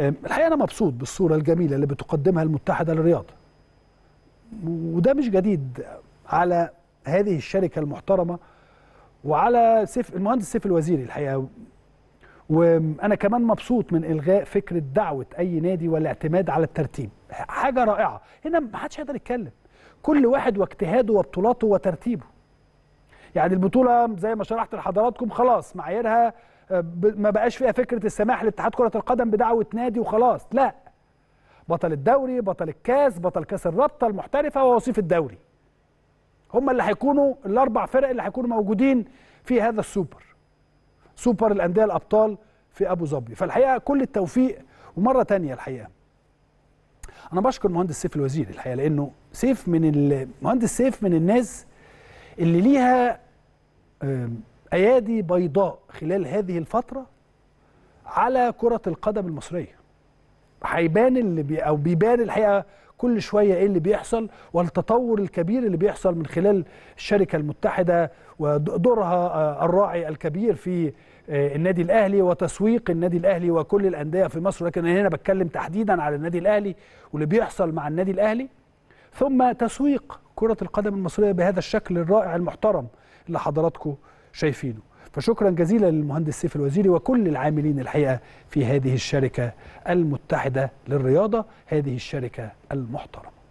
الحقيقه انا مبسوط بالصوره الجميله اللي بتقدمها المتحده للرياضه وده مش جديد على هذه الشركه المحترمه وعلى سيف المهندس سيف الوزيري الحقيقه وانا كمان مبسوط من الغاء فكره دعوه اي نادي والاعتماد على الترتيب حاجه رائعه هنا ما حدش هيقدر يتكلم كل واحد واجتهاده وبطولاته وترتيبه يعني البطوله زي ما شرحت لحضراتكم خلاص معاييرها ما بقاش فيها فكره السماح لاتحاد كره القدم بدعوه نادي وخلاص لا بطل الدوري بطل الكاس بطل كاس الرابطه المحترفه ووصيف الدوري هم اللي هيكونوا الاربع فرق اللي هيكونوا موجودين في هذا السوبر سوبر الانديه الابطال في ابو ظبي فالحقيقه كل التوفيق ومره تانية الحقيقه انا بشكر مهندس سيف الوزير الحقيقه لانه سيف من المهندس سيف من الناس اللي ليها ايادي بيضاء خلال هذه الفتره على كره القدم المصريه هيبان اللي بي او بيبان الحقيقه كل شويه ايه اللي بيحصل والتطور الكبير اللي بيحصل من خلال الشركه المتحده ودورها آه، الراعي الكبير في آه، النادي الاهلي وتسويق النادي الاهلي وكل الانديه في مصر لكن انا هنا بتكلم تحديدا على النادي الاهلي واللي بيحصل مع النادي الاهلي ثم تسويق كره القدم المصريه بهذا الشكل الرائع المحترم اللي حضراتكم شايفينه فشكرا جزيلا للمهندس سيف الوزيري وكل العاملين الحقيقه في هذه الشركه المتحده للرياضه هذه الشركه المحترمه